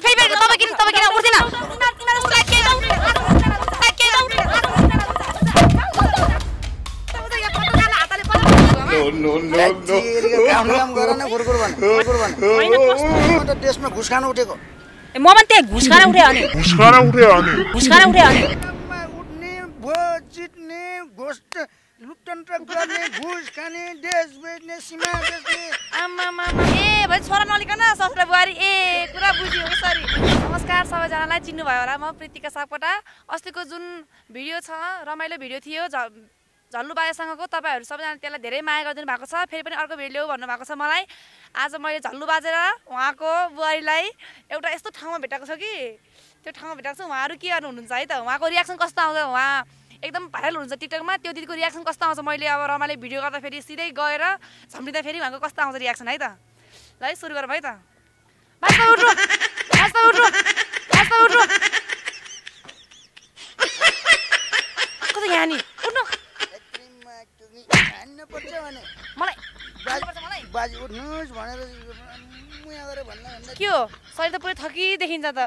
फेरि तपाईँ किन तपाईँ किन देशमा म पनि त्यही घुस उठ्यो अनि घुसखाना उठ्यो अनि उठ्यो अनि उठ्ने भयो जित्ने घोष लोकतन्त्र गर्ने घुस खाने देश बेच्ने सीमा बेच्ने आमा ए भाइ छोरा नलिकन ससुरा बुहारी ए कुरा बुझ्यो सरी नमस्कार सबैजनालाई चिन्नुभयो होला म प्रीतिका सापकोटा अस्तिको जुन भिडियो छ रमाइलो भिडियो थियो झ झल्लु बाजेसँगको तपाईँहरू सबैजना त्यसलाई धेरै माया गरिदिनु भएको छ फेरि पनि अर्को भिडियो भन्नुभएको छ मलाई आज मैले झल्लु बाजेर उहाँको बुहारीलाई एउटा यस्तो ठाउँमा भेटाएको छु कि त्यो ठाउँमा भेटाएको छु उहाँहरू के गर्नुहुन्छ है त उहाँको रियाक्सन कस्तो आउँछ उहाँ एकदम भाइरल हुन्छ टिकटकमा त्यो दिदीको रियाक्सन कस्तो आउँछ मैले अब रमाले भिडियो गर्दा फेरि सिधै गएर झम्रिँदा फेरि उहाँको कस्तो आउँछ रियाक्सन है त ल है सुरु गरौँ है त के हो शरीर त पुरै थकिदेखिन्छ त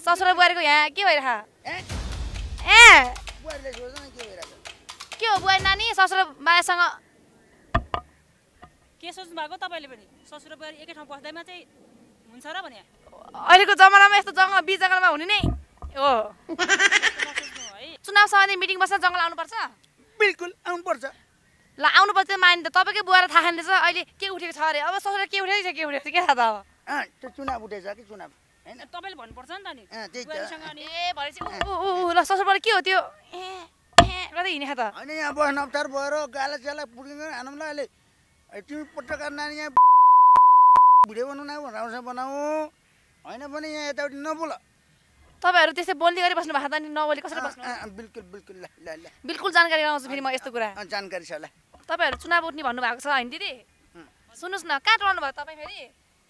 ससुरा बुहारीको यहाँ के भइरह ए के हो बुवा नानी ससुरो बायासँग के सोच्नु भएको तपाईँले पनि ससुरो बुहारी एकै ठाउँ बस्दैमा चाहिँ हुन्छ र भने अहिलेको जमानामा यस्तो जङ्गल बिच जङ्गलमा हुने नै हो चुनाव सम्बन्धी मिटिङ बस्दा जङ्गल आउनुपर्छ बिल्कुल आउनुपर्छ ल आउनु पर्छ माने त तपाईँकै बुवा थाहा रहेछ अहिले के उठेको छ अरे अब ससुरा के उठेको छ के उठेको छ के थाहा त अब चुनाव उठेछ कि चुनाव तपाईँले भन्नुपर्छ नि त नि ए भनेपछि ल ससुरबाट के हो त्यो ए गर्दै हिँडेको त होइन यहाँ बस्न अप्ठ्यारो भएर गाला साला पुगिँदैन हानौँ ल अहिले तिमी पत्रकार नानी यहाँ भिडियो बनाउनु आऊ भनेर बनाऊ होइन भने यहाँ यताउति नबोल तपाईँहरू त्यस्तै बोल्दै गरी बस्नु भएको त नि नबोली कसरी बस्नु बिल्कुल बिल्कुल ल ल ल बिल्कुल जानकारी गराउँछु फेरि म यस्तो कुरा जानकारी छ ल तपाईँहरू चुनाव उठ्ने भन्नुभएको छ होइन दिदी सुन्नुहोस् न कहाँ रहनु भयो तपाईँ फेरि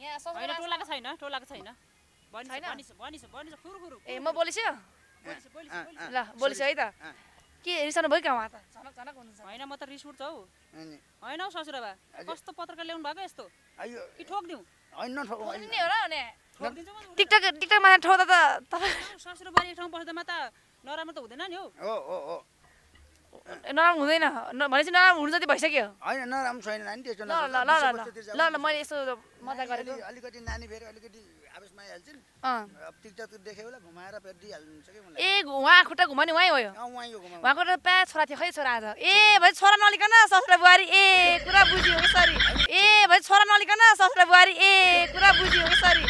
यहाँ टोलाको छैन टोलाको छैन ए म बोलिसक्यो ल बोलिसक्यो है त के रिसाउनु भयो क्या उहाँ त झनक झनक हुनुहुन्छ होइन म त रिस उठ्छ हौ होइन ससुराबा कस्तो पत्रकार ल्याउनु भएको यस्तो कि ठोक टिकटक टिकटकमा त ससुरो बारी ठाउँ बस्दामा त नराम्रो त हुँदैन नि हौ नराम्रो हुँदैन भनेपछि नराम्रो हुनु जति भइसक्यो होइन नराम्रो छैन नानी त्यस्तो ल ल ल ल ल मैले यसो मजा गरेको अलिकति नानी फेरि अलिकति आवेशमा आइहाल्छन् टिकटक देखेँ होला घुमाएर फेरि दिइहाल्नुहुन्छ कि ए उहाँ खुट्टा घुमाउने उहाँ हो उहाँ त प्या छोरा थियो खै छोरा आज ए भाइ छोरा नलिकन ससुरा बुहारी ए कुरा बुझ्यो सरी ए भाइ छोरा नलिकन ससुरा बुहारी ए कुरा बुझ्यो सरी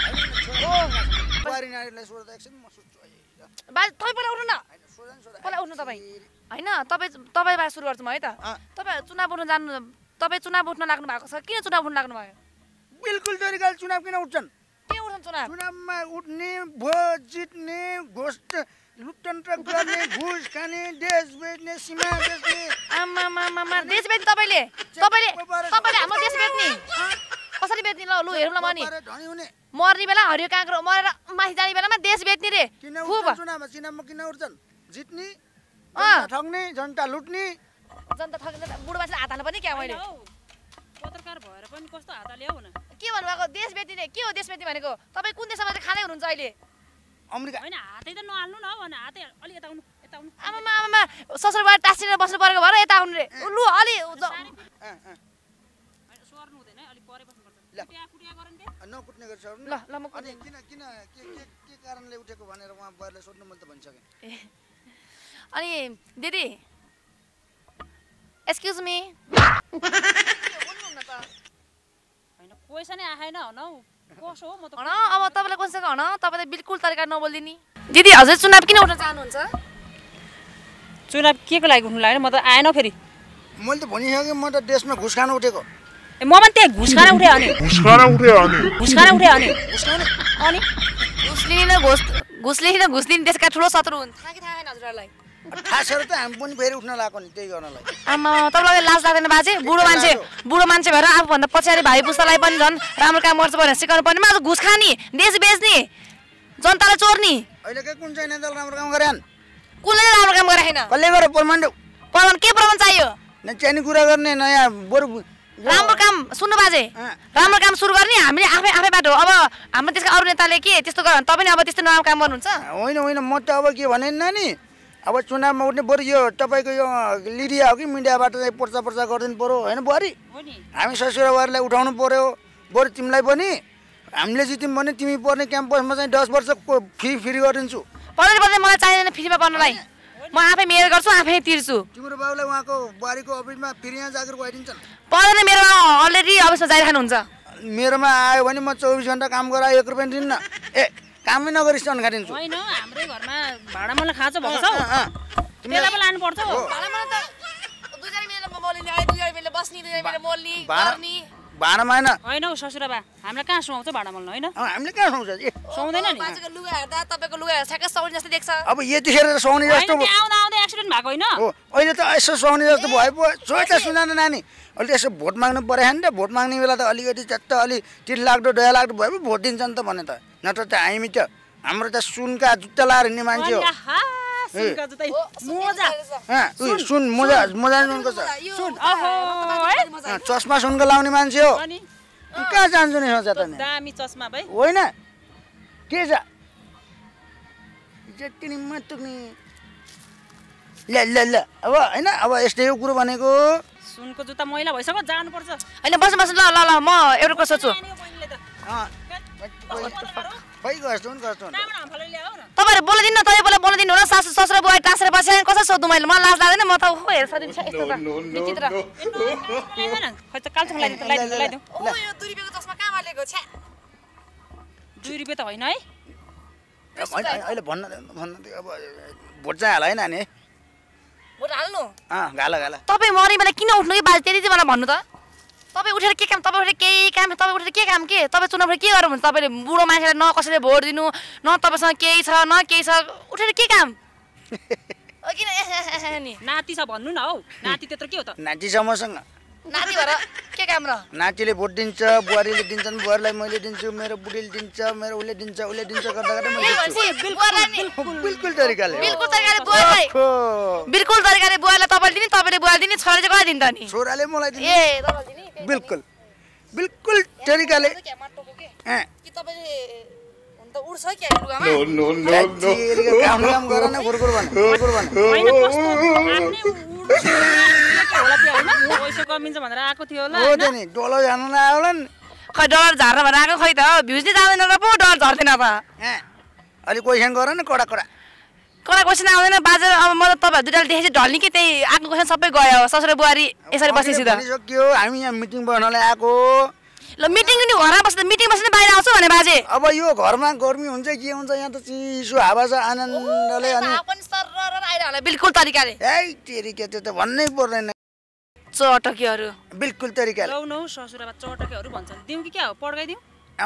बुहारी नारीलाई सोध्दा एकछिन म सोध्छु बाजे तपाईँ पहिला उठ्नु न तपाईँ होइन तपाईँ तपाईँबाट सुरु गर्छु म है त तपाईँ चुनाव उठ्न जानु तपाईँ चुनाव उठ्न लाग्नु भएको छ किन चुनाव उठ्न लाग्नु भयो बिल्कुल तरिकाले चुनाव किन उठ्छन् के उठ्छन् चुनाव चुनावमा उठ्ने भो जित्ने घोष लुटतन्त्र गर्ने घुस खाने देश बेच्ने सीमा बेच्ने आमामामामा देश बेच्ने तपाईँले तपाईँले तपाईँले हाम्रो देश बेच्ने कसरी बेच्ने ल लु हेरौँ न म मर्ने बेला हरियो काँक्रो मरेर माथि जाने बेलामा देश बेच्ने रे किन उठ्छन् चुनावमा किन उठ्छन् जित्ने ठग्ने जनता लुट्ने जनता ठग्ने बुढो हात हाल्नु पनि क्या मैले पत्रकार भएर पनि कस्तो हात हाल्यो न के भन्नुभएको देश व्यक्तिले के हो देश व्यक्ति भनेको तपाईँ कुन देशमा चाहिँ खाँदै हुनुहुन्छ अहिले अमेरिका होइन हातै त नहाल्नु न भन हातै अलिक यता आउनु यता आउनु आमामा आमामा ससुरबाट टाँसिएर बस्नु परेको भएर यता आउनु रे लु अलि सर्नु हुँदैन अलिक परे बस्नुपर्छ नकुट्ने गर्छ ल ल म किन किन के के कारणले उठेको भनेर उहाँ बुवाले सोध्नु मैले त भनिसकेँ अनि दिदी एक्सक्युज मी हो म त अब तपाईँलाई कसैको हन तपाईँले बिल्कुल तरिका नबोलिदिने दिदी हजुर चुनाव किन उठ्न चाहनुहुन्छ चुनाव के को लागि उठ्नु लाग्यो म त आएन फेरि मैले त भनिसकेँ म त देशमा घुस खान उठेको ए म पनि त्यही घुस खान उठेँ अनि घुस खान उठेँ अनि घुस खान उठेँ अनि अनि घुस लिने घुस घुस लिने घुस लिने देशका ठुलो शत्रु हुन् थाहा कि थाहा छैन हजुरहरूलाई खासहरू त हामी पनि फेरि उठ्न लाग्यो नि त्यही गर्नलाई आमा तपाईँलाई लाज लाग्दैन बाजे बुढो मान्छे बुढो मान्छे भएर आफूभन्दा पछाडि भाइ पुस्तालाई पनि झन् राम्रो काम गर्छ भनेर सिकाउनु पर्ने आज घुस खाने देश बेच्ने जनतालाई चोर्ने अहिलेकै कुन छैन राम्रो काम गरेन कुनैले राम्रो काम गराएन कसले गरेर प्रमाण प्रमाण के प्रमाण चाहियो चाहिने कुरा गर्ने नयाँ बरु राम्रो काम सुन्नु बाजे राम्रो काम सुरु गर्ने हामीले आफै आफै बाटो अब हाम्रो त्यसको अरू नेताले के त्यस्तो गर्यो भने तपाईँ अब त्यस्तो नराम्रो काम गर्नुहुन्छ होइन होइन म त अब के भने नि अब चुनावमा उठ्ने बरु यो तपाईँको यो लिडिया हो कि मिडियाबाट चाहिँ पर्चा पर्चा गरिदिनु पऱ्यो होइन बुहारी हामी बुहारीलाई उठाउनु पऱ्यो बरु तिमीलाई पनि हामीले जित्यौँ भने तिमी पर्ने क्याम्पसमा चाहिँ दस वर्ष फ्री फ्री गरिदिन्छु पचास पर्सेन्ट मलाई चाहिँदैन फ्रीमा पर्नलाई म आफै मेयर गर्छु आफै तिर्छु तिम्रो बाबुलाई उहाँको बुहारीको अफिसमा फेरि यहाँ जागिर गइदिन्छन् पर्दैन मेरो अलरेडी अफिसमा जाइरहनुहुन्छ मेरोमा आयो भने म चौबिस घन्टा काम गरायो एक रुपियाँ दिन्न ए कामै नगरी स्टन काटिन्छु होइन हाम्रै घरमा भाँडामालाई खाँचो भएको छ त्यसलाई पनि लानुपर्छ भाँडामा होइन होइन हौ ससुराबा हामीलाई कहाँ सुहाउँछ भाँडामलमा होइन हामीले कहाँ सुहाउँछ सुहाउँदैन नि तपाईँको लुगा हेर्दा तपाईँको लुगा हेर्दा ठ्याक्कै सुहाउने जस्तो देख्छ अब यतिखेर सुहाउने जस्तो सुनाउनु भएको होइन अहिले त यसो सुहाउने जस्तो भयो पो सोच त नानी अलिक यसो भोट माग्नु पऱ्यो नि त भोट माग्ने बेला त अलिकति जत्त अलिक लाख लाग्दो डया लाग्दो भयो पो भोट दिन्छ नि त भने त नत्र त हामी त हाम्रो त सुनका जुत्ता लाएर हिँड्ने मान्छे हो सुन मोजा मोजा सुनको चस्मा सुनको लाउने मान्छे हो कहाँ जान्छु नि सोचा त होइन के छ जति नि मात्रै ल्या ल्या ल्या अब होइन अब यस्तै हो कुरो भनेको सुनको जुत्ता मैला भइसक्यो जानुपर्छ होइन बस बस ल ल ल म एउटा कसो छु तपाईँहरू बोलाइदिनु न तपाईँ बोला बोलाइदिनु होला सासु ससुरा बुवा टाँसेर बसे कसरी सोध्नु मैले मलाई लाज लाग्दैन म त हो हेर्छ दुई रुपियाँ त होइन है भोट चाहिँ है नानी तपाईँ मरे मलाई किन उठ्नु कि बाजे त्यति चाहिँ मलाई भन्नु त तपाईँ उठेर के काम तपाईँ उठेर केही काम तपाईँ उठेर के काम के तपाईँ चुनाव के गर्नु भने तपाईँले बुढो मान्छेलाई न कसैले भोट दिनु न तपाईँसँग केही छ न केही छ उठेर के काम किन नाति छ भन्नु न हौ नाति त्यत्रो के हो त नाति छ मसँग नाति भएर के काम र नातिले भोट दिन्छ बुहारीले दिन्छन् बुहारीलाई मैले दिन्छु मेरो बुढीले दिन्छ मेरो उसले दिन्छ उसले दिन्छ गर्दा गर्दै बिल्कुल तरिकाले बिल्कुल तरिकाले बुहारीलाई बिल्कुल तरिकाले बुहारीलाई तपाईँले दिने तपाईँले बुहारी दिने छोराले चाहिँ कसलाई दिन्छ नि छोराले मलाई दिन्छ ए बिल्कुल बिल्कुल तरिकाले कि तपाईँले काम काम गर कमिन्छ भनेर आएको थियो होला नि डलर जान आयो होला नि खै डलर झारेर भनेर आएको खै त भ्युज नै जाँदैन र पो डलर झर्दैन अब अलिक क्वेसन गर नि कडा कडा कडा क्वेसन आउँदैन बाजे अब म त तपाईँहरू दुइटाले देखेपछि ढल्ने कि त्यही आएको क्वेसन सबै गयो ससुर बुहारी यसरी बसेपछि त हामी यहाँ मिटिङ बनाउनलाई आएको ल मिटिङ पनि घरमा बस्दा मिटिङ बस्दा बाहिर आउँछु भने बाजे अब यो घरमा गर्मी हुन्छ के हुन्छ यहाँ त चिसो हावा छ आनन्दले अनि बिल्कुल तरिकाले है तेरि के त्यो त भन्नै पर्दैन चटकीहरू बिल्कुल तरिकाले ससुरा चटकीहरू भन्छन् दिउँ कि क्या हो पड्काइदिउँ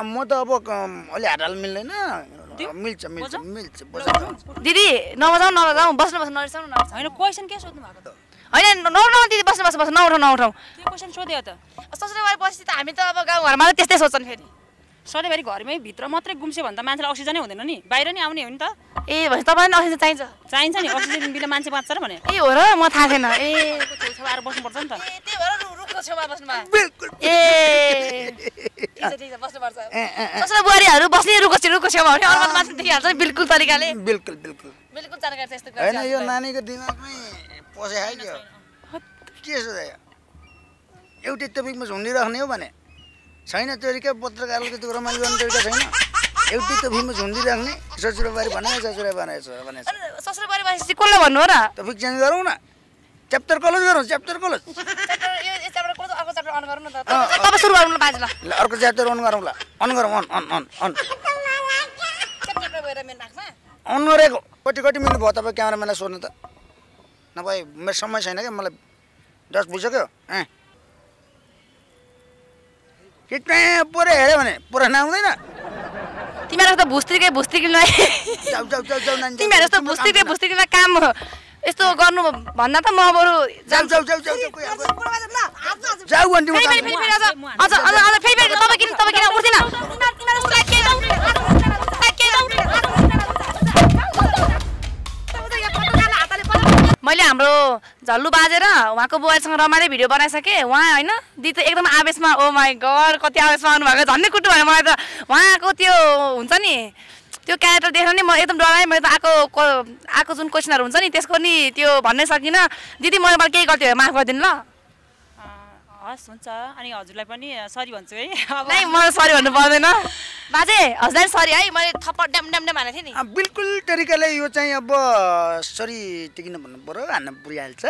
म त अब अलि हाटाल मिल्दैन मिल्छ मिल्छ मिल्छ दिदी नबजाउँ नबजाउँ बस्नु बस्नु नरिसाउनु न होइन क्वेसन के सोध्नु भएको त होइन नउठाउँ दिदी बस्नु बस्नु बस्नु नउठाउँ नउठाउँ त्यो क्वेसन सोध्यो त ससुराबारी बस्ती त हामी त अब गाउँघरमा त त्यस्तै सोच्छन् फेरि सधैँभरि घरमै भित्र मात्रै गुम्स्यो भने त मान्छेलाई अक्सिजनै हुँदैन नि बाहिर नि आउने हो नि त ए भनेपछि तपाईँलाई अक्सिजन चाहिन्छ चाहिन्छ नि अक्सिजन बिना मान्छे बाँच्छ र भने ए हो र म थाहा थिएन ए छेउछेउ आएर बस्नुपर्छ नि त ए बुहारीहरू बस्ने छ रुखको छेउमा हो अर्को मान्छे देखिहाल्छ बिल्कुल तरिकाले बिल्कुल बिल्कुल बिल्कुल जानकारी छ होइन यो नानीको दिमागमै पसे है के छ एउटै टपिकमा झुन्डिराख्ने हो भने छैन तरिका पत्रकारले त्यो रमाइलो गर्ने तरिका छैन एउटै त भिममा झुन्डिराख्ने ससुराबारी बनायो ससुरा बनाएछ बनाएछ ससुराबारी कसले भन्नु हो र टपिक चेन्ज गरौँ न च्याप्टर कलेज गरौँ च्याप्टर कलेज अर्को च्याप्टर अन गरौँ ल अन गरौँ अन अन अन अन अन गरेको कति कति मिनट भयो तपाईँ क्यामराम्यानलाई सोध्नु त नभए मेरो समय छैन क्या मलाई दस बुझिसक्यो ए के पुरै हेऱ्यो भने पुरा नआउँदैन तिमीहरू जस्तो भुस्तिकै भुस्तिकिलमा तिमीहरू जस्तो भुस्तिकै भुस्तिकिलमा काम यस्तो गर्नु भन्दा त म बरु जाऊ मैले हाम्रो झल्लु बाजेर उहाँको बुवासँग रमाइलो भिडियो बनाइसकेँ उहाँ होइन दिदी त एकदम आवेशमा ओ माई घर कति आवेशमा आउनुभएको झन् कुटु भयो मलाई त उहाँको त्यो हुन्छ नि त्यो क्यारेक्टर देखेर नि म एकदम डराएँ मैले त आएको आएको जुन क्वेसनहरू हुन्छ नि त्यसको नि त्यो भन्नै सकिनँ दिदी मलाई केही गल्ती माफ गरिदिनु ल हस् हुन्छ अनि हजुरलाई पनि सरी भन्छु है मलाई सरी भन्नु पर्दैन बाजे हजुर सरी है मैले थप्पड ड्याम ड्याम ड्याम हानेको थिएँ नि बिल्कुल तरिकाले यो चाहिँ अब सरी टिकिन भन्नु पऱ्यो हान्न पुगिहाल्छ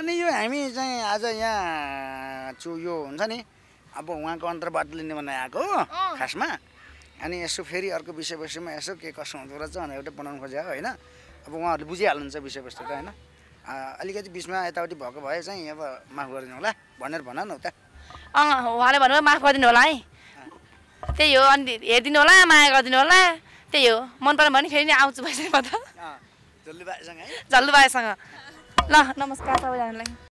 अनि यो हामी चाहिँ आज यहाँ छु यो हुन्छ नि अब उहाँको अन्तर्वाद लिने भनेर आएको खासमा अनि यसो फेरि अर्को विषयवस्तुमा यसो के कसो हुँदो रहेछ भनेर एउटा बनाउनु खोजेको होइन अब उहाँहरूले बुझिहाल्नुहुन्छ विषयवस्तु त होइन अलिकति बिचमा यताउति भएको भए चाहिँ अब माफ गरिदिनु होला भनेर भन न उता अँ उहाँले भन्नुभयो माफ गरिदिनु होला है त्यही हो अनि हेरिदिनु होला माया गरिदिनु होला त्यही हो मन पऱ्यो भने फेरि नि आउँछु भइसक्यो म त झल्लु भाइसँग ल नमस्कार सबैजनालाई